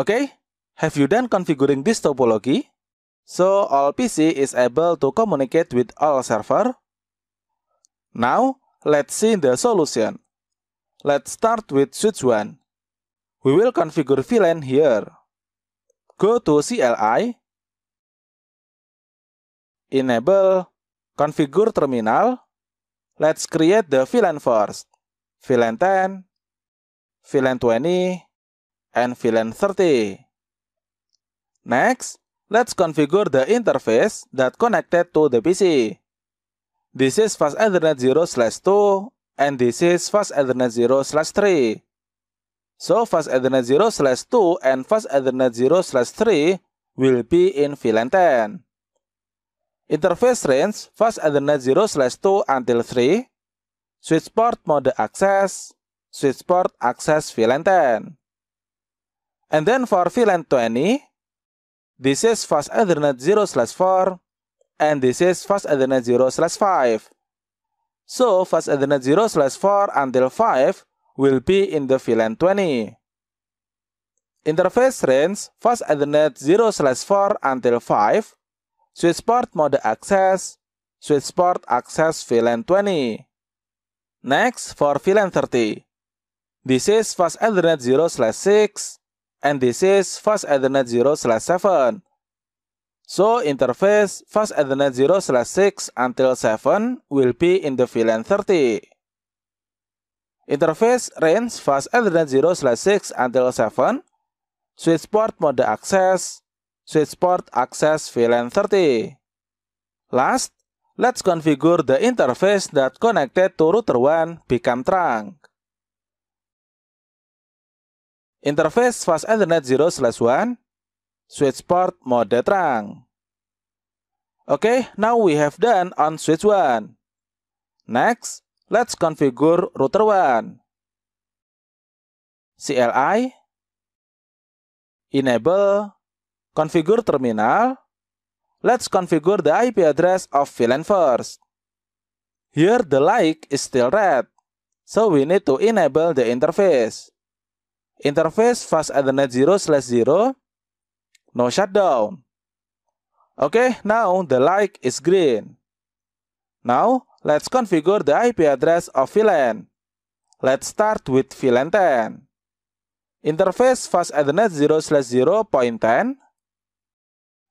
Okay, have you done configuring this topology? So all PC is able to communicate with all server. Now, let's see the solution. Let's start with switch 1. We will configure VLAN here. Go to CLI, enable, configure terminal, let's create the VLAN first, VLAN 10, VLAN 20, and VLAN 30. Next, let's configure the interface that connected to the PC. This is fast Ethernet 0 slash 2 and this is fast Ethernet 0 slash 3. So fast Ethernet 0 slash 2 and fast Ethernet 0 slash 3 will be in VLAN 10. Interface range fast Ethernet 0 slash 2 until 3, switch port mode access, switch port access VLAN 10. And then for VLAN 20, this is fast Ethernet 0 slash 4, and this is fast Ethernet 0 slash 5. So fast Ethernet 0 slash 4 until 5 will be in the VLAN 20. Interface range fast Ethernet 0 slash 4 until 5, switch port mode access, switch port access VLAN 20. Next, for VLAN 30. This is fast Ethernet 0 slash 6, and this is fast Ethernet 0 slash 7. So interface fast Ethernet 0 slash 6 until 7 will be in the VLAN 30. Interface range fast Ethernet 0 slash 6 until 7, switch port mode access, switch port access VLAN 30. Last, let's configure the interface that connected to router 1 become trunk. Interface fast Ethernet 0 slash 1, switch port mode terang. Okay, now we have done on switch 1. Next, let's configure router 1. CLI, enable, configure terminal, let's configure the IP address of VLAN first. Here the light is still red, so we need to enable the interface interface fast Ethernet 0 slash 0, no shutdown. Okay, now the light is green. Now, let's configure the IP address of VLAN. Let's start with VLAN 10. Interface fast Ethernet 0 slash 0.10,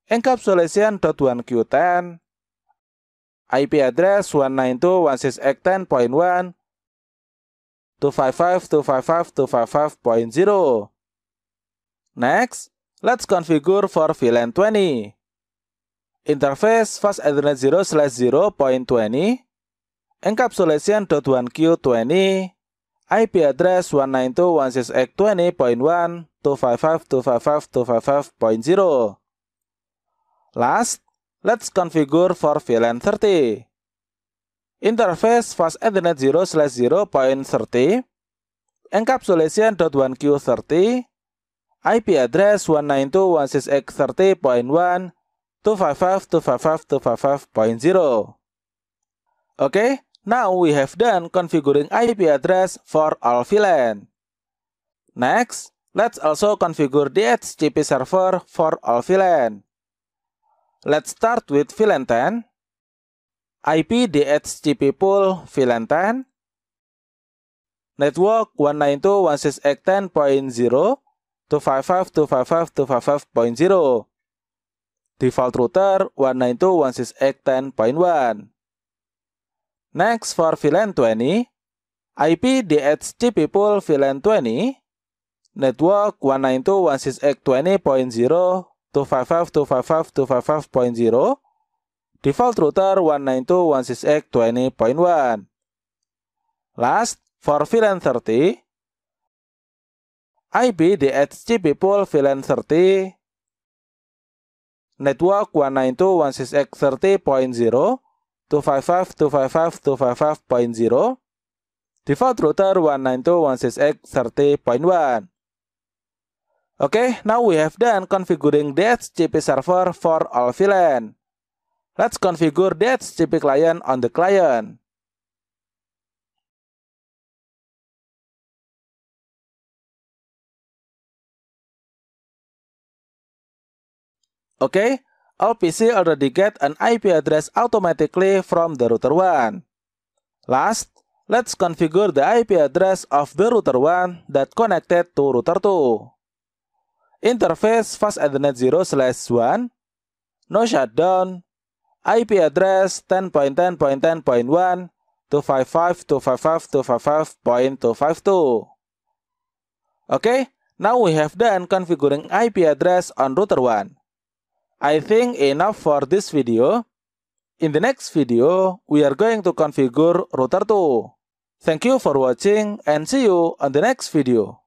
encapsulation.1q10, IP address 192.168.10.1, 255.255.255.0. Next, let's configure for VLAN 20. Interface Fast Ethernet 0 slash 0.20, encapsulation .1Q20, IP address 192.168.20.255.255.255.0. Last, let's configure for VLAN 30. Interface Fast Ethernet 0 slash 0.30 Encapsulation .1Q30 IP address 192.168.30.1 255.255.255.0 Okay, now we have done configuring IP address for all VLAN. Next, let's also configure the DHCP server for all VLAN. Let's start with VLAN 10. IP DHCP pool VLAN 10, network 192.168.10 2552552550 default router 192.168.10.1. Next for VLAN 20, IP DHCP pool VLAN 20, network 192.168.20.0/255.255.255.0. Default router 192.168.20.1. Last, for VLAN 30, IP DHCP pool VLAN 30, network 192.168.30.0, 255.255.255.0, default router 192.168.30.1. Okay, now we have done configuring DHCP server for all VLAN. Let's configure that CP client on the client. Okay, all PC already get an IP address automatically from the router 1. Last, let's configure the IP address of the router 1 that connected to router 2. Interface fast ethernet 0 slash 1, no shutdown, IP address 10.10.10.1 255.255.255.252. Okay, now we have done configuring IP address on router 1. I think enough for this video. In the next video, we are going to configure router 2. Thank you for watching and see you on the next video.